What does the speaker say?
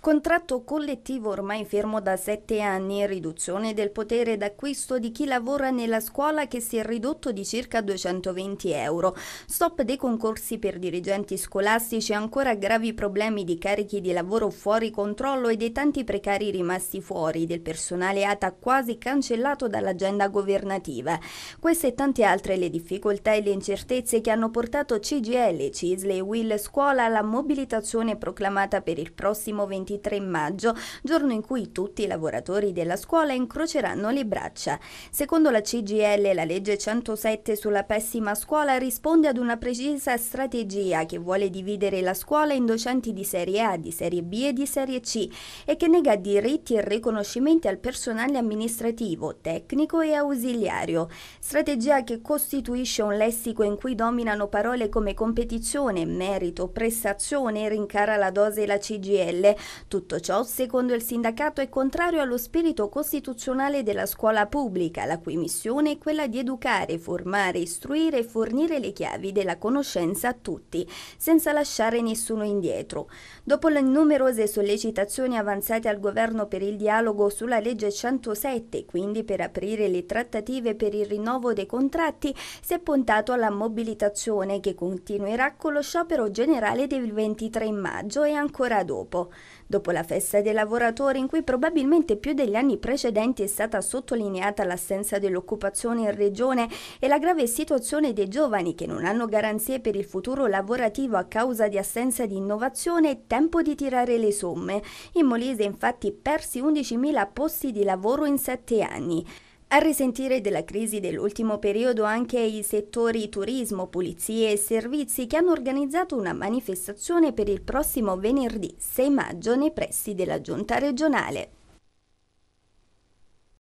Contratto collettivo ormai fermo da sette anni, riduzione del potere d'acquisto di chi lavora nella scuola che si è ridotto di circa 220 euro, stop dei concorsi per dirigenti scolastici, ancora gravi problemi di carichi di lavoro fuori controllo e dei tanti precari rimasti fuori, del personale ATA quasi cancellato dall'agenda governativa. Queste e tante altre le difficoltà e le incertezze che hanno portato CGL, CISLE e Will Scuola alla mobilitazione proclamata per il prossimo 20 23 maggio, giorno in cui tutti i lavoratori della scuola incroceranno le braccia. Secondo la CGL, la legge 107 sulla pessima scuola risponde ad una precisa strategia che vuole dividere la scuola in docenti di serie A, di serie B e di serie C e che nega diritti e riconoscimenti al personale amministrativo, tecnico e ausiliario. Strategia che costituisce un lessico in cui dominano parole come competizione, merito, prestazione, e rincara la dose la CGL, tutto ciò, secondo il sindacato, è contrario allo spirito costituzionale della scuola pubblica, la cui missione è quella di educare, formare, istruire e fornire le chiavi della conoscenza a tutti, senza lasciare nessuno indietro. Dopo le numerose sollecitazioni avanzate al governo per il dialogo sulla legge 107, quindi per aprire le trattative per il rinnovo dei contratti, si è puntato alla mobilitazione che continuerà con lo sciopero generale del 23 maggio e ancora dopo. Dopo la festa dei lavoratori, in cui probabilmente più degli anni precedenti è stata sottolineata l'assenza dell'occupazione in regione e la grave situazione dei giovani che non hanno garanzie per il futuro lavorativo a causa di assenza di innovazione, è tempo di tirare le somme. In Molise infatti persi 11.000 posti di lavoro in sette anni. A risentire della crisi dell'ultimo periodo anche i settori turismo, pulizie e servizi che hanno organizzato una manifestazione per il prossimo venerdì 6 maggio nei pressi della giunta regionale.